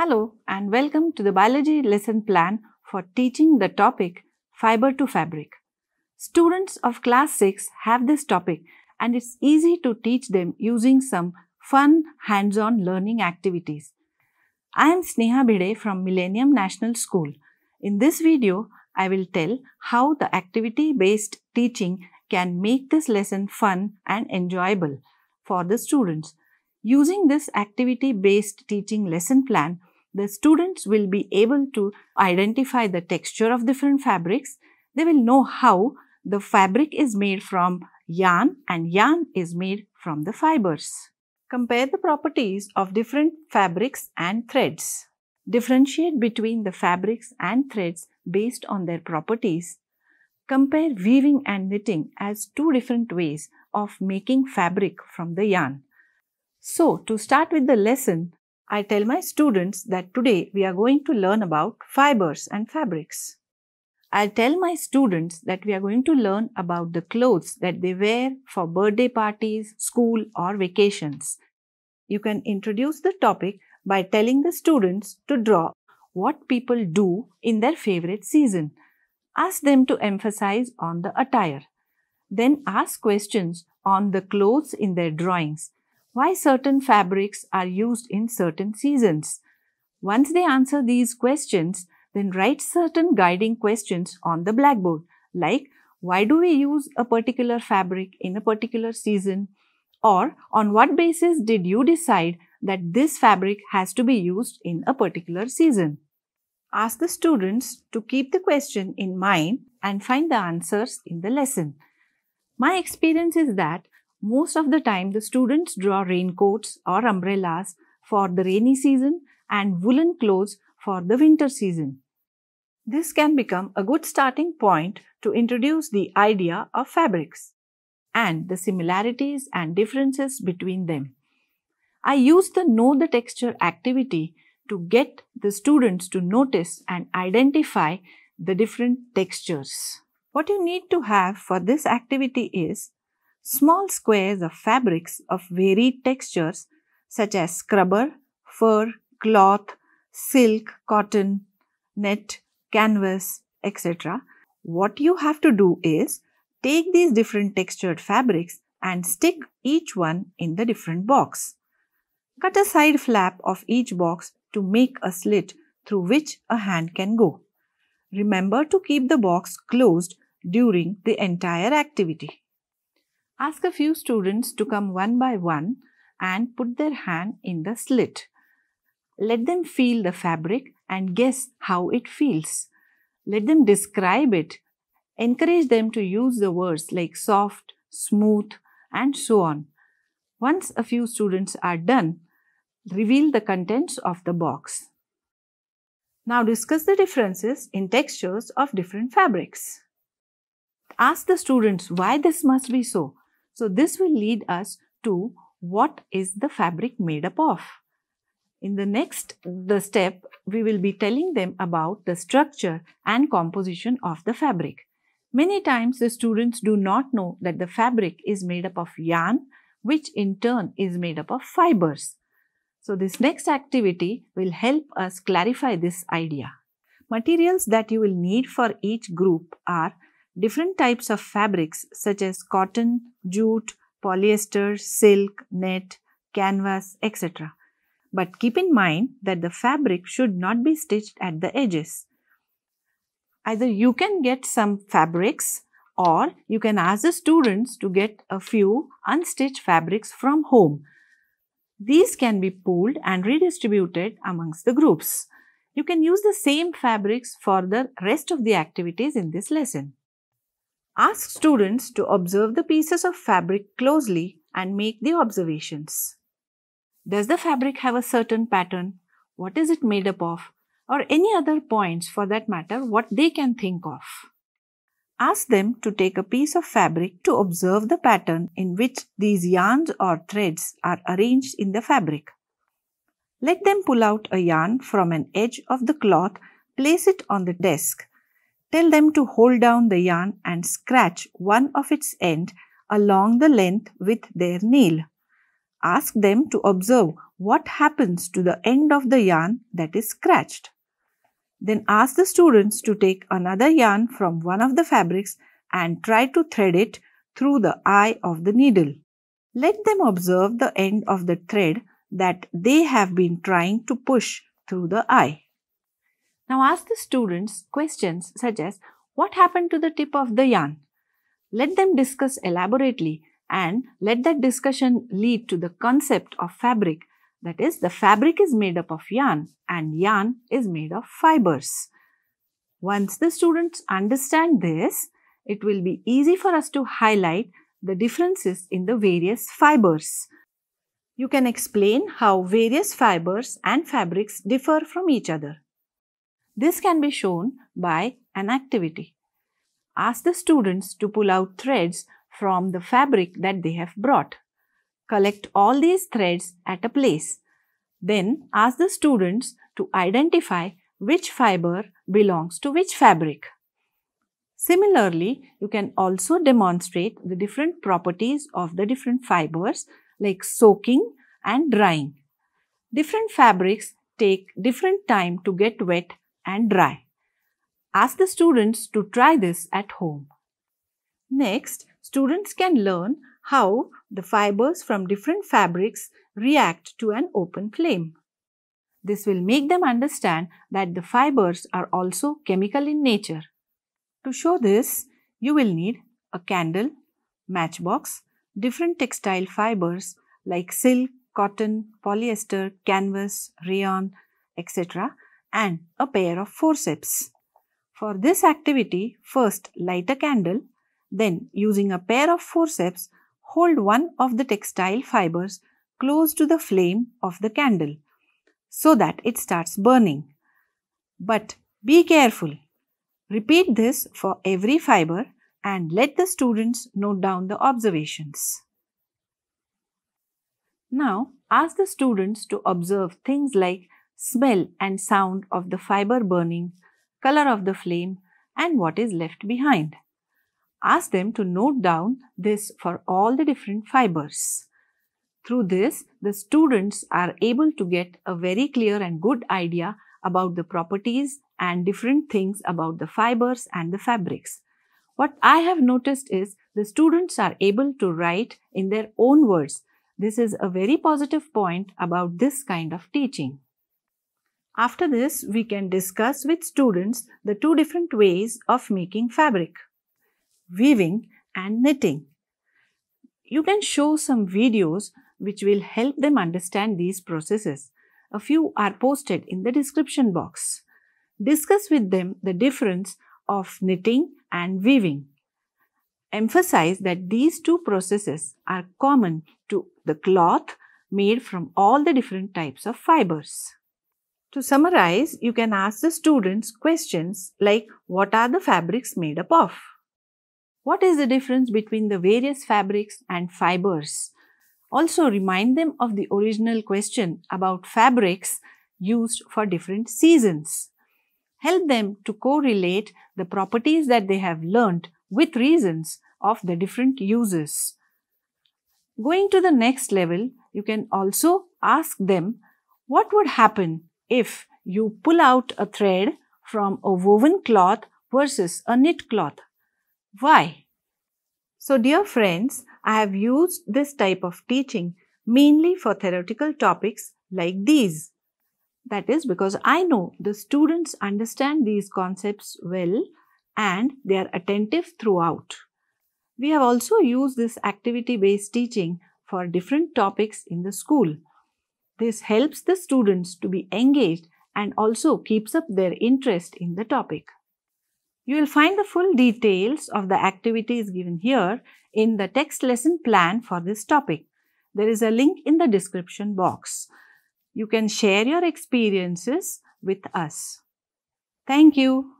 Hello and welcome to the biology lesson plan for teaching the topic fiber to fabric. Students of class 6 have this topic and it's easy to teach them using some fun hands-on learning activities. I am Sneha Bide from Millennium National School. In this video, I will tell how the activity-based teaching can make this lesson fun and enjoyable for the students. Using this activity-based teaching lesson plan, the students will be able to identify the texture of different fabrics. They will know how the fabric is made from yarn and yarn is made from the fibers. Compare the properties of different fabrics and threads. Differentiate between the fabrics and threads based on their properties. Compare weaving and knitting as two different ways of making fabric from the yarn. So, to start with the lesson, I tell my students that today we are going to learn about fibers and fabrics. I tell my students that we are going to learn about the clothes that they wear for birthday parties, school or vacations. You can introduce the topic by telling the students to draw what people do in their favorite season. Ask them to emphasize on the attire. Then ask questions on the clothes in their drawings why certain fabrics are used in certain seasons. Once they answer these questions, then write certain guiding questions on the blackboard like why do we use a particular fabric in a particular season or on what basis did you decide that this fabric has to be used in a particular season. Ask the students to keep the question in mind and find the answers in the lesson. My experience is that most of the time, the students draw raincoats or umbrellas for the rainy season and woolen clothes for the winter season. This can become a good starting point to introduce the idea of fabrics and the similarities and differences between them. I use the Know the Texture activity to get the students to notice and identify the different textures. What you need to have for this activity is Small squares of fabrics of varied textures such as scrubber, fur, cloth, silk, cotton, net, canvas, etc. What you have to do is take these different textured fabrics and stick each one in the different box. Cut a side flap of each box to make a slit through which a hand can go. Remember to keep the box closed during the entire activity. Ask a few students to come one by one and put their hand in the slit. Let them feel the fabric and guess how it feels. Let them describe it. Encourage them to use the words like soft, smooth, and so on. Once a few students are done, reveal the contents of the box. Now discuss the differences in textures of different fabrics. Ask the students why this must be so so this will lead us to what is the fabric made up of. In the next the step, we will be telling them about the structure and composition of the fabric. Many times the students do not know that the fabric is made up of yarn, which in turn is made up of fibers. So this next activity will help us clarify this idea. Materials that you will need for each group are different types of fabrics such as cotton, jute, polyester, silk, net, canvas, etc. But keep in mind that the fabric should not be stitched at the edges. Either you can get some fabrics or you can ask the students to get a few unstitched fabrics from home. These can be pooled and redistributed amongst the groups. You can use the same fabrics for the rest of the activities in this lesson. Ask students to observe the pieces of fabric closely and make the observations. Does the fabric have a certain pattern? What is it made up of? Or any other points for that matter what they can think of. Ask them to take a piece of fabric to observe the pattern in which these yarns or threads are arranged in the fabric. Let them pull out a yarn from an edge of the cloth, place it on the desk Tell them to hold down the yarn and scratch one of its end along the length with their nail. Ask them to observe what happens to the end of the yarn that is scratched. Then ask the students to take another yarn from one of the fabrics and try to thread it through the eye of the needle. Let them observe the end of the thread that they have been trying to push through the eye. Now ask the students questions such as what happened to the tip of the yarn? Let them discuss elaborately and let that discussion lead to the concept of fabric. That is, the fabric is made up of yarn and yarn is made of fibers. Once the students understand this, it will be easy for us to highlight the differences in the various fibers. You can explain how various fibers and fabrics differ from each other. This can be shown by an activity. Ask the students to pull out threads from the fabric that they have brought. Collect all these threads at a place. Then ask the students to identify which fiber belongs to which fabric. Similarly, you can also demonstrate the different properties of the different fibers like soaking and drying. Different fabrics take different time to get wet and dry. Ask the students to try this at home. Next, students can learn how the fibers from different fabrics react to an open flame. This will make them understand that the fibers are also chemical in nature. To show this, you will need a candle, matchbox, different textile fibers like silk, cotton, polyester, canvas, rayon, etc and a pair of forceps. For this activity, first light a candle, then using a pair of forceps, hold one of the textile fibers close to the flame of the candle so that it starts burning. But be careful. Repeat this for every fiber and let the students note down the observations. Now ask the students to observe things like smell and sound of the fiber burning, color of the flame, and what is left behind. Ask them to note down this for all the different fibers. Through this, the students are able to get a very clear and good idea about the properties and different things about the fibers and the fabrics. What I have noticed is the students are able to write in their own words. This is a very positive point about this kind of teaching. After this, we can discuss with students the two different ways of making fabric, weaving and knitting. You can show some videos which will help them understand these processes. A few are posted in the description box. Discuss with them the difference of knitting and weaving. Emphasize that these two processes are common to the cloth made from all the different types of fibers. To summarize, you can ask the students questions like what are the fabrics made up of? What is the difference between the various fabrics and fibers? Also remind them of the original question about fabrics used for different seasons. Help them to correlate the properties that they have learned with reasons of the different uses. Going to the next level, you can also ask them what would happen if you pull out a thread from a woven cloth versus a knit cloth. Why? So dear friends, I have used this type of teaching mainly for theoretical topics like these. That is because I know the students understand these concepts well and they are attentive throughout. We have also used this activity-based teaching for different topics in the school. This helps the students to be engaged and also keeps up their interest in the topic. You will find the full details of the activities given here in the text lesson plan for this topic. There is a link in the description box. You can share your experiences with us. Thank you.